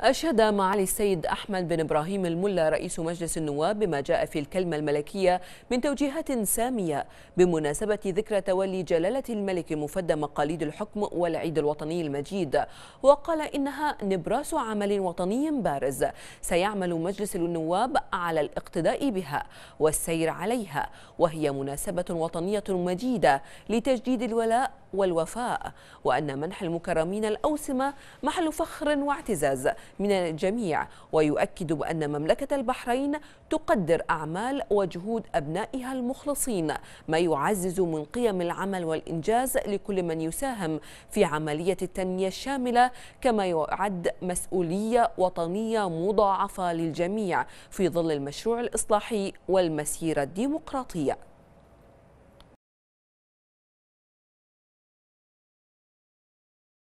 أشاد معالي السيد أحمد بن إبراهيم الملا رئيس مجلس النواب بما جاء في الكلمة الملكية من توجيهات سامية بمناسبة ذكرى تولي جلالة الملك مفدى مقاليد الحكم والعيد الوطني المجيد وقال إنها نبراس عمل وطني بارز سيعمل مجلس النواب على الاقتداء بها والسير عليها وهي مناسبة وطنية مجيدة لتجديد الولاء والوفاء وأن منح المكرمين الأوسمة محل فخر واعتزاز من الجميع ويؤكد بأن مملكة البحرين تقدر أعمال وجهود أبنائها المخلصين ما يعزز من قيم العمل والإنجاز لكل من يساهم في عملية التنمية الشاملة كما يعد مسؤولية وطنية مضاعفة للجميع في ظل المشروع الإصلاحي والمسيرة الديمقراطية